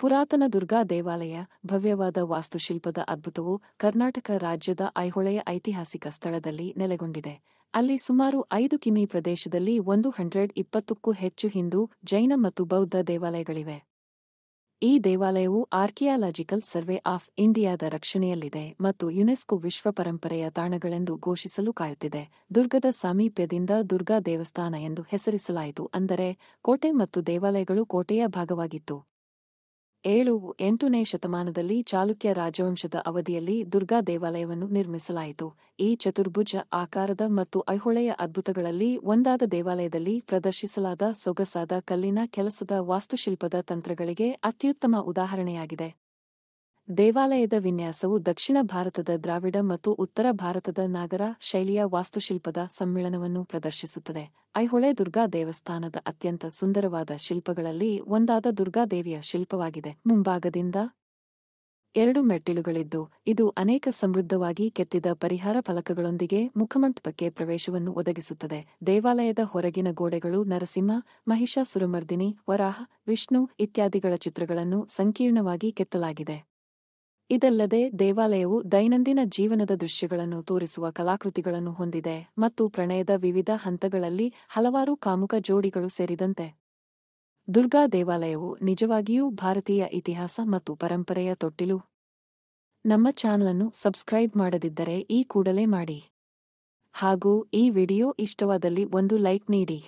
ಪುರಾತನ ದುರ್ಗಾ ದೇವಾಲಯ ಭವ್ಯವಾದ ವಾಸ್ತುಶಿಲ್ಪದ ಅದ್ಭುತವು ಕರ್ನಾಟಕ ರಾಜ್ಯದ ಐಹೊಳೆಯ ಐತಿಹಾಸಿಕ ಸ್ಥಳದಲ್ಲಿ ನೆಲೆಗೊಂಡಿದೆ ಅಲ್ಲಿ ಸುಮಾರು ಐದು ಕಿಮಿ ಪ್ರದೇಶದಲ್ಲಿ ಒಂದು ಹಂಡ್ರೆಡ್ ಇಪ್ಪತ್ತಕ್ಕೂ ಹೆಚ್ಚು ಹಿಂದೂ ಜೈನ ಮತ್ತು ಬೌದ್ಧ ದೇವಾಲಯಗಳಿವೆ ಈ ದೇವಾಲಯವು ಆರ್ಕಿಯಾಲಜಿಕಲ್ ಸರ್ವೆ ಆಫ್ ಇಂಡಿಯಾದ ರಕ್ಷಣೆಯಲ್ಲಿದೆ ಮತ್ತು ಯುನೆಸ್ಕೋ ವಿಶ್ವ ಪರಂಪರೆಯ ತಾಣಗಳೆಂದು ಘೋಷಿಸಲು ಕಾಯುತ್ತಿದೆ ದುರ್ಗದ ಸಾಮೀಪ್ಯದಿಂದ ದುರ್ಗಾ ದೇವಸ್ಥಾನ ಎಂದು ಹೆಸರಿಸಲಾಯಿತು ಅಂದರೆ ಕೋಟೆ ಮತ್ತು ದೇವಾಲಯಗಳು ಕೋಟೆಯ ಭಾಗವಾಗಿತ್ತು ಏಳು ಎಂಟನೇ ಶತಮಾನದಲ್ಲಿ ಚಾಲುಕ್ಯ ರಾಜವಂಶದ ಅವಧಿಯಲ್ಲಿ ದುರ್ಗಾ ದೇವಾಲಯವನ್ನು ನಿರ್ಮಿಸಲಾಯಿತು ಈ ಚತುರ್ಭುಜ ಆಕಾರದ ಮತ್ತು ಐಹೊಳೆಯ ಅದ್ಭುತಗಳಲ್ಲಿ ಒಂದಾದ ದೇವಾಲಯದಲ್ಲಿ ಪ್ರದರ್ಶಿಸಲಾದ ಸೊಗಸಾದ ಕಲ್ಲಿನ ಕೆಲಸದ ವಾಸ್ತುಶಿಲ್ಪದ ತಂತ್ರಗಳಿಗೆ ಅತ್ಯುತ್ತಮ ಉದಾಹರಣೆಯಾಗಿದೆ ದೇವಾಲಯದ ವಿನ್ಯಾಸವು ದಕ್ಷಿಣ ಭಾರತದ ದ್ರಾವಿಡ ಮತ್ತು ಉತ್ತರ ಭಾರತದ ನಾಗರ ಶೈಲಿಯ ವಾಸ್ತುಶಿಲ್ಪದ ಸಮ್ಮಿಳನವನ್ನು ಪ್ರದರ್ಶಿಸುತ್ತದೆ ಐಹೊಳೆ ದುರ್ಗಾ ದೇವಸ್ಥಾನದ ಅತ್ಯಂತ ಸುಂದರವಾದ ಶಿಲ್ಪಗಳಲ್ಲಿ ಒಂದಾದ ದುರ್ಗಾದೇವಿಯ ಶಿಲ್ಪವಾಗಿದೆ ಮುಂಭಾಗದಿಂದ ಎರಡು ಮೆಟ್ಟಿಲುಗಳಿದ್ದು ಇದು ಅನೇಕ ಸಮೃದ್ಧವಾಗಿ ಕೆತ್ತಿದ ಪರಿಹಾರ ಫಲಕಗಳೊಂದಿಗೆ ಮುಖಮಂಟಪಕ್ಕೆ ಪ್ರವೇಶವನ್ನು ಒದಗಿಸುತ್ತದೆ ದೇವಾಲಯದ ಹೊರಗಿನ ಗೋಡೆಗಳು ನರಸಿಂಹ ಮಹಿಷಾಸುರಮರ್ದಿನಿ ವರಾಹ ವಿಷ್ಣು ಇತ್ಯಾದಿಗಳ ಚಿತ್ರಗಳನ್ನು ಸಂಕೀರ್ಣವಾಗಿ ಕೆತ್ತಲಾಗಿದೆ ಇದಲ್ಲದೆ ದೇವಾಲಯವು ದೈನಂದಿನ ಜೀವನದ ದೃಶ್ಯಗಳನ್ನು ತೋರಿಸುವ ಕಲಾಕೃತಿಗಳನ್ನು ಹೊಂದಿದೆ ಮತ್ತು ಪ್ರಣಯದ ವಿವಿಧ ಹಂತಗಳಲ್ಲಿ ಹಲವಾರು ಕಾಮುಕ ಜೋಡಿಗಳು ಸೇರಿದಂತೆ ದುರ್ಗಾ ದೇವಾಲಯವು ನಿಜವಾಗಿಯೂ ಭಾರತೀಯ ಇತಿಹಾಸ ಮತ್ತು ಪರಂಪರೆಯ ತೊಟ್ಟಿಲು ನಮ್ಮ ಅನ್ನು ಸಬ್ಸ್ಕ್ರೈಬ್ ಮಾಡದಿದ್ದರೆ ಈ ಕೂಡಲೇ ಮಾಡಿ ಹಾಗೂ ಈ ವಿಡಿಯೋ ಇಷ್ಟವಾದಲ್ಲಿ ಒಂದು ಲೈಕ್ ನೀಡಿ